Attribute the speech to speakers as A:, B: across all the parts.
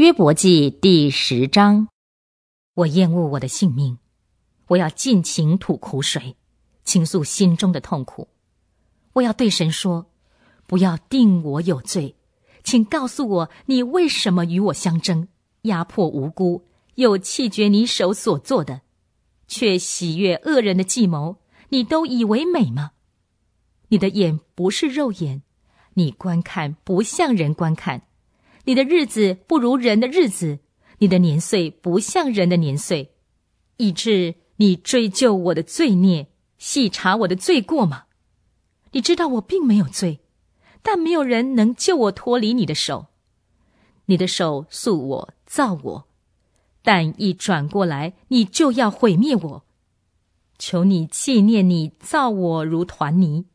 A: 约伯记第十章，我厌恶我的性命，我要尽情吐苦水，倾诉心中的痛苦。我要对神说：“不要定我有罪，请告诉我，你为什么与我相争，压迫无辜，又弃绝你手所做的，却喜悦恶人的计谋？你都以为美吗？你的眼不是肉眼，你观看不像人观看。”你的日子不如人的日子，你的年岁不像人的年岁，以致你追究我的罪孽，细查我的罪过吗？你知道我并没有罪，但没有人能救我脱离你的手。你的手塑我造我，但一转过来，你就要毁灭我。求你纪念你造我如团泥，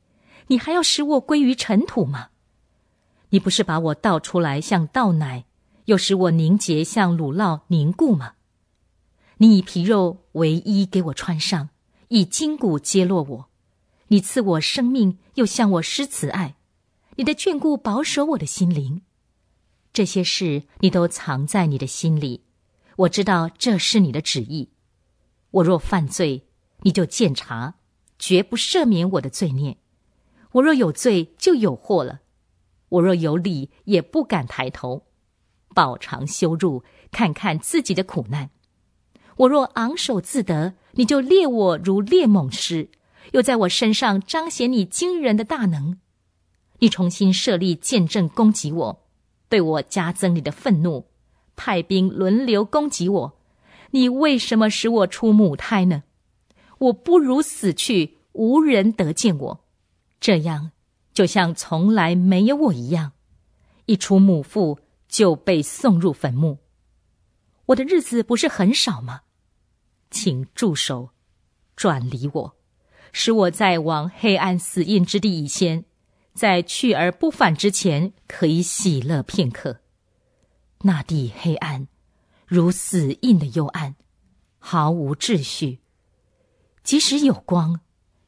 A: 你还要使我归于尘土吗？你不是把我倒出来像倒奶，又使我凝结像乳酪凝固吗？你以皮肉为衣给我穿上，以筋骨揭落我；你赐我生命，又向我施慈爱。你的眷顾保守我的心灵，这些事你都藏在你的心里。我知道这是你的旨意。我若犯罪，你就鉴察，绝不赦免我的罪孽。我若有罪，就有祸了。我若有理，也不敢抬头，饱尝羞辱，看看自己的苦难。我若昂首自得，你就猎我如猎猛狮，又在我身上彰显你惊人的大能。你重新设立剑阵攻击我，对我加增你的愤怒，派兵轮流攻击我。你为什么使我出母胎呢？我不如死去，无人得见我。这样。就像从来没有我一样，一出母腹就被送入坟墓。我的日子不是很少吗？请住手，转离我，使我在往黑暗死印之地以前，在去而不返之前，可以喜乐片刻。那地黑暗，如死印的幽暗，毫无秩序。即使有光，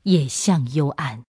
A: 也像幽暗。